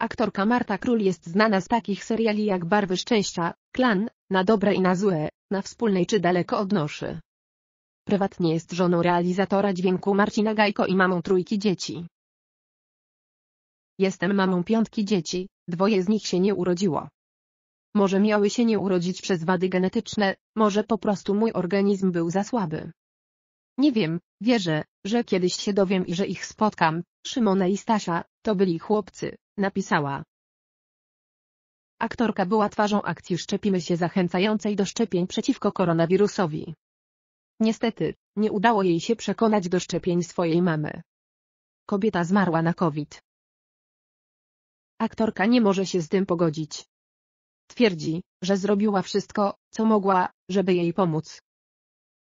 Aktorka Marta Król jest znana z takich seriali jak Barwy Szczęścia, Klan, Na Dobre i Na Złe, Na Wspólnej czy Daleko odnoszy". Noszy. Prywatnie jest żoną realizatora dźwięku Marcina Gajko i mamą trójki dzieci. Jestem mamą piątki dzieci, dwoje z nich się nie urodziło. Może miały się nie urodzić przez wady genetyczne, może po prostu mój organizm był za słaby. Nie wiem, wierzę, że kiedyś się dowiem i że ich spotkam, Szymona i Stasia, to byli chłopcy, napisała. Aktorka była twarzą akcji Szczepimy się zachęcającej do szczepień przeciwko koronawirusowi. Niestety, nie udało jej się przekonać do szczepień swojej mamy. Kobieta zmarła na COVID. Aktorka nie może się z tym pogodzić. Twierdzi, że zrobiła wszystko, co mogła, żeby jej pomóc.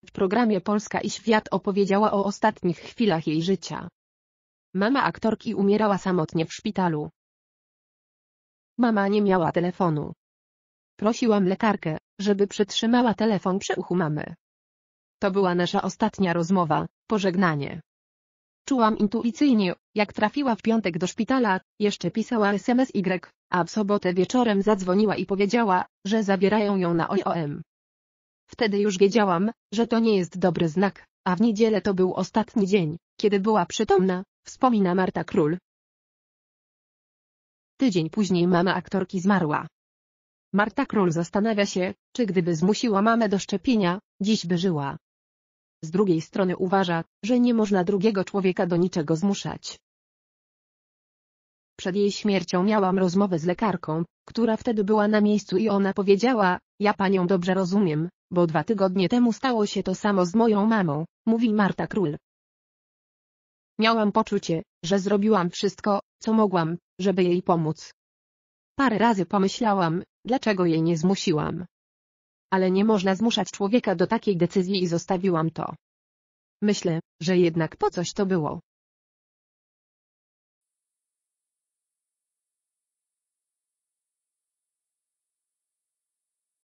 W programie Polska i Świat opowiedziała o ostatnich chwilach jej życia. Mama aktorki umierała samotnie w szpitalu. Mama nie miała telefonu. Prosiłam lekarkę, żeby przytrzymała telefon przy uchu mamy. To była nasza ostatnia rozmowa, pożegnanie. Czułam intuicyjnie, jak trafiła w piątek do szpitala, jeszcze pisała SMS Y, a w sobotę wieczorem zadzwoniła i powiedziała, że zabierają ją na OIOM. Wtedy już wiedziałam, że to nie jest dobry znak, a w niedzielę to był ostatni dzień, kiedy była przytomna, Wspomina Marta Król. Tydzień później mama aktorki zmarła. Marta Król zastanawia się, czy gdyby zmusiła mamę do szczepienia, dziś by żyła. Z drugiej strony uważa, że nie można drugiego człowieka do niczego zmuszać. Przed jej śmiercią miałam rozmowę z lekarką, która wtedy była na miejscu i ona powiedziała, ja panią dobrze rozumiem, bo dwa tygodnie temu stało się to samo z moją mamą, mówi Marta Król. Miałam poczucie, że zrobiłam wszystko, co mogłam, żeby jej pomóc. Parę razy pomyślałam, dlaczego jej nie zmusiłam. Ale nie można zmuszać człowieka do takiej decyzji i zostawiłam to. Myślę, że jednak po coś to było.